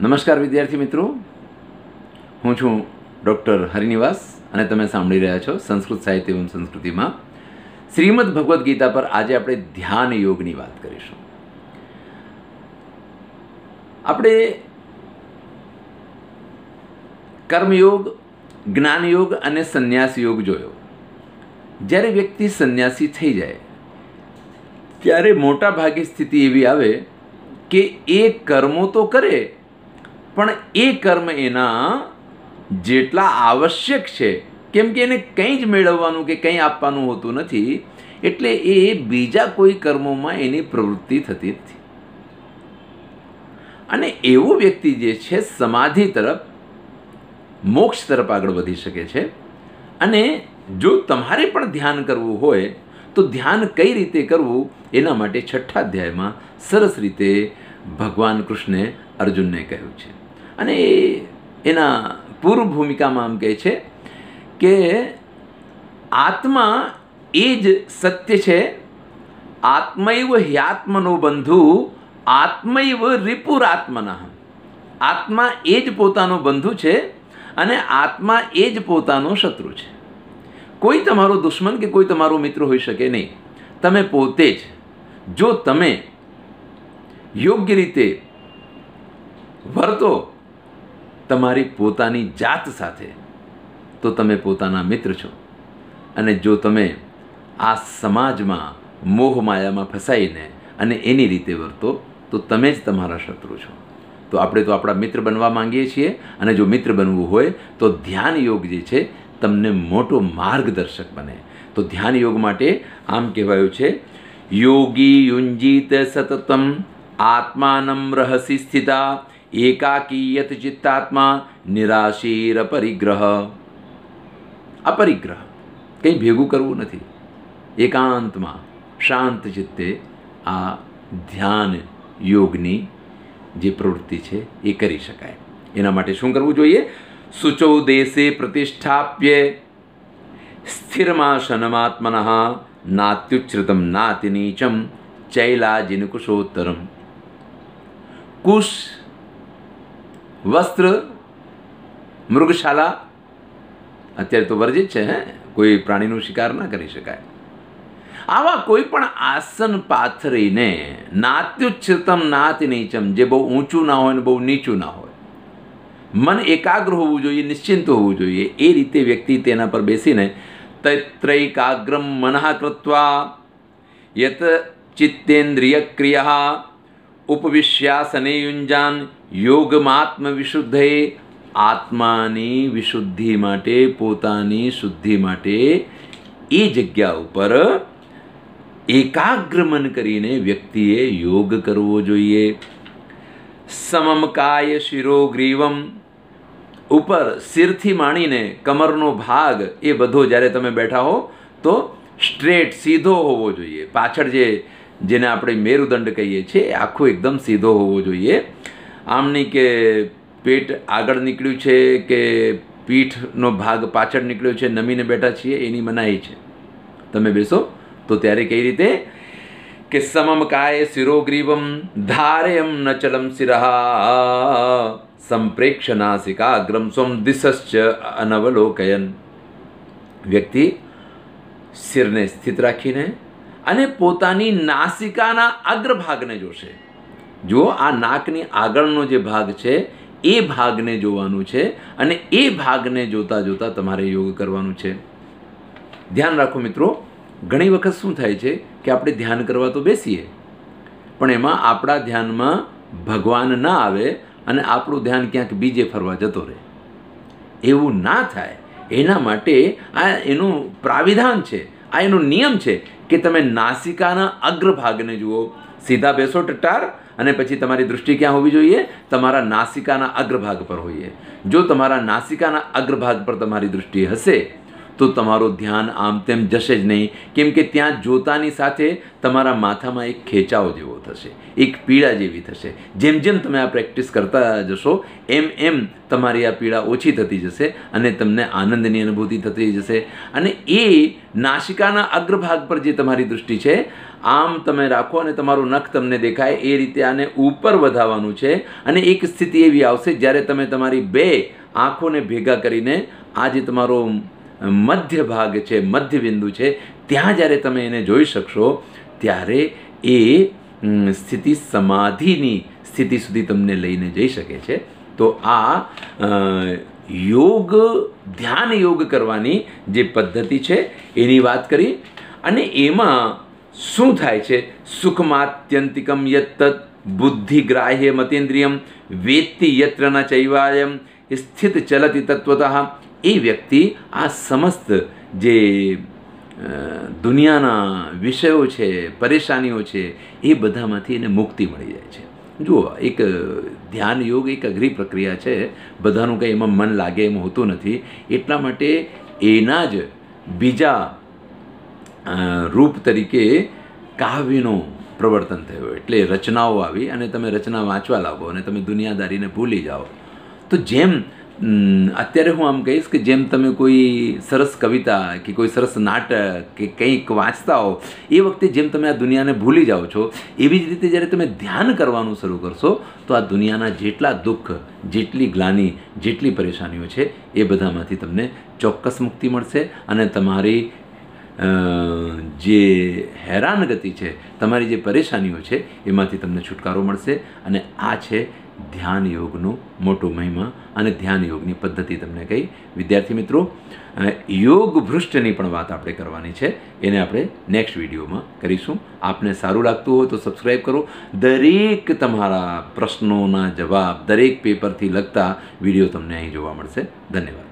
નમસ્કાર વિદ્યાર્થી મિત્રો હું છું ડૉક્ટર હરિનિવાસ અને તમે સાંભળી રહ્યા છો સંસ્કૃત સાહિત્ય એવં સંસ્કૃતિમાં શ્રીમદ ભગવદ્ ગીતા પર આજે આપણે ધ્યાન યોગની વાત કરીશું આપણે કર્મયોગ જ્ઞાનયોગ અને સંન્યાસ યોગ જોયો જ્યારે વ્યક્તિ સંન્યાસી થઈ જાય ત્યારે મોટાભાગે સ્થિતિ એવી આવે કે એ કર્મો તો કરે પણ એ કર્મ એના જેટલા આવશ્યક છે કેમ કે એને કંઈ જ મેળવવાનું કે કંઈ આપવાનું હોતું નથી એટલે એ બીજા કોઈ કર્મોમાં એની પ્રવૃત્તિ થતી નથી અને એવો વ્યક્તિ જે છે સમાધિ તરફ મોક્ષ તરફ આગળ વધી શકે છે અને જો તમારે પણ ધ્યાન કરવું હોય તો ધ્યાન કઈ રીતે કરવું એના માટે છઠ્ઠા અધ્યાયમાં સરસ રીતે ભગવાન કૃષ્ણે અર્જુનને કહ્યું છે અને એના પૂર્વ ભૂમિકામાં આમ કહે છે કે આત્મા એ જ સત્ય છે આત્મૈવ હ્યાત્મનો બંધુ આત્મૈવ રિપુરાત્મના આત્મા એ જ પોતાનો બંધુ છે અને આત્મા એ જ પોતાનો શત્રુ છે કોઈ તમારો દુશ્મન કે કોઈ તમારો મિત્ર હોઈ શકે નહીં તમે પોતે જ જો તમે યોગ્ય રીતે વર્તો તમારી પોતાની જાત સાથે તો તમે પોતાના મિત્ર છો અને જો તમે આ સમાજમાં મોહ માયામાં ફસાઈને અને એની રીતે વર્તો તો તમે જ તમારા શત્રુ છો તો આપણે તો આપણા મિત્ર બનવા માંગીએ છીએ અને જો મિત્ર બનવું હોય તો ધ્યાન યોગ જે છે તમને મોટો માર્ગદર્શક બને તો ધ્યાન યોગ માટે આમ કહેવાયું છે યોગી યુંજીત સતતમ આત્માનમ રહસી સ્થિતા એકાકીયત ચિત્તાત્મા નિરાશીર અપરિગ્રહ અપરિગ્રહ કંઈ ભેગું કરવું નથી એકાંતમાં શાંત ચિત્તે આ ધ્યાન યોગની જે પ્રવૃત્તિ છે એ કરી શકાય એના માટે શું કરવું જોઈએ શુચૌ દેશે પ્રતિષ્ઠાપ્ય સ્થિરમાશનમાત્મન નાત્યુચ્છ્રિતમ નાતિનીચમ ચૈલાજિન કુશોત્તરમ કુશ વસ્ત્ર મૃગશાલા અત્યારે તો વર્જિત છે હે કોઈ પ્રાણીનો શિકાર ના કરી શકાય આવા કોઈ પણ આસન પાથરીને નાત્યુચ્છ્રતમ નાત નીચમ જે બહુ ઊંચું ના હોય ને બહુ નીચું ના હોય મન એકાગ્ર હોવું જોઈએ નિશ્ચિંત હોવું જોઈએ એ રીતે વ્યક્તિ તેના પર બેસીને તૈત્રૈકાગ્રમ મનઃ કૃત્વા યત ચિત્તેન્દ્રિય ક્રિયા ઉપવિશ્યાસને યુંજાન યોગમાત્મ વિશુદ્ધએ આત્માની વિશુદ્ધિ માટે પોતાની શુદ્ધિ માટે એ જગ્યા ઉપર એકાગ્રમન કરીને વ્યક્તિએ યોગ કરવો જોઈએ સમમ કાય શિરો ગ્રીવમ ઉપર શિરથી માણીને કમરનો ભાગ એ બધો જ્યારે તમે બેઠા હો તો સ્ટ્રેટ સીધો હોવો જોઈએ પાછળ જે જેને આપણે મેરુદંડ કહીએ છીએ આખો એકદમ સીધો હોવો જોઈએ આમની કે પેટ આગળ નીકળ્યું છે કે પીઠનો ભાગ પાછળ નીકળ્યો છે નમીને બેઠા છીએ એની મનાઈ છે તમે બેસો તો ત્યારે કઈ રીતે કે સમમ કાય શિરોગ્રીવમ ધારેયમ નચલમ શિરહા સંપ્રેક્ષ નાસિકા અગ્રમ સ્વમ દિશશ્ચ અનવલોકયન વ્યક્તિ શિરને સ્થિત રાખીને અને પોતાની નાસિકાના અગ્રભાગને જોશે જો આ નાકની આગળનો જે ભાગ છે એ ભાગને જોવાનું છે અને એ ભાગને જોતાં જોતાં તમારે યોગ કરવાનું છે ધ્યાન રાખો મિત્રો ઘણી વખત શું થાય છે કે આપણે ધ્યાન કરવા તો બેસીએ પણ એમાં આપણા ધ્યાનમાં ભગવાન ના આવે અને આપણું ધ્યાન ક્યાંક બીજે ફરવા જતો રહે એવું ના થાય એના માટે આ એનું પ્રાવિધાન છે આ એનો નિયમ છે કે તમે નાસિકાના અગ્રભાગને જુઓ સીધા બેસો ટટાર અને પછી તમારી દૃષ્ટિ ક્યાં હોવી જોઈએ તમારા નાસિકાના અગ્રભાગ પર હોઈએ જો તમારા નાસિકાના અગ્રભાગ પર તમારી દૃષ્ટિ હશે તો તમારું ધ્યાન આમ તેમ જશે જ નહીં કેમ કે ત્યાં જોતાની સાથે તમારા માથામાં એક ખેંચાવ જેવો થશે એક પીડા જેવી થશે જેમ જેમ તમે આ પ્રેક્ટિસ કરતા જશો એમ એમ તમારી આ પીડા ઓછી થતી જશે અને તમને આનંદની અનુભૂતિ થતી જશે અને એ નાસિકાના અગ્રભાગ પર જે તમારી દૃષ્ટિ છે આમ તમે રાખો અને તમારું નખ તમને દેખાય એ રીતે આને ઉપર વધાવવાનું છે અને એક સ્થિતિ એવી આવશે જ્યારે તમે તમારી બે આંખોને ભેગા કરીને આ જે તમારો મધ્ય ભાગ છે મધ્યબિંદુ છે ત્યાં જ્યારે તમે એને જોઈ શકશો ત્યારે એ સ્થિતિ સમાધિની સ્થિતિ સુધી તમને લઈને જઈ શકે છે તો આ યોગ ધ્યાન યોગ કરવાની જે પદ્ધતિ છે એની વાત કરી અને એમાં શું થાય છે સુખમાત્યંતિકમ યત્ત બુદ્ધિગ્રાહ્ય મતેન્દ્રિયમ વેત્તિ યત્રના ચૈવાયમ સ્થિત ચલતિ તત્વતઃ એ વ્યક્તિ આ સમસ્ત જે દુનિયાના વિષયો છે પરેશાનીઓ છે એ બધામાંથી એને મુક્તિ મળી જાય છે જુઓ એક ધ્યાન યોગ એક અઘરી પ્રક્રિયા છે બધાનું કંઈ એમાં મન લાગે એમ હોતું નથી એટલા માટે એના જ બીજા રૂપ તરીકે કાવ્યનું પ્રવર્તન થયું એટલે રચનાઓ આવી અને તમે રચના વાંચવા લાગો અને તમે દુનિયાદારીને ભૂલી જાઓ તો જેમ અત્યારે હું આમ કહીશ કે જેમ તમે કોઈ સરસ કવિતા કે કોઈ સરસ નાટક કે કંઈક વાંચતા હો એ વખતે જેમ તમે આ દુનિયાને ભૂલી જાઓ છો એવી જ રીતે જ્યારે તમે ધ્યાન કરવાનું શરૂ કરશો તો આ દુનિયાના જેટલા દુઃખ જેટલી ગ્લાની જેટલી પરેશાનીઓ છે એ બધામાંથી તમને ચોક્કસ મુક્તિ મળશે અને તમારી જે હેરાનગતિ છે તમારી જે પરેશાનીઓ છે એમાંથી તમને છુટકારો મળશે અને આ છે ધ્યાન યોગનો મોટો મહિમા અને ધ્યાન યોગની પદ્ધતિ તમને કહી વિદ્યાર્થી મિત્રો યોગ ભૃષ્ટની પણ વાત આપણે કરવાની છે એને આપણે નેક્સ્ટ વિડીયોમાં કરીશું આપને સારું લાગતું હોય તો સબસ્ક્રાઈબ કરો દરેક તમારા પ્રશ્નોના જવાબ દરેક પેપરથી લગતા વિડીયો તમને અહીં જોવા મળશે ધન્યવાદ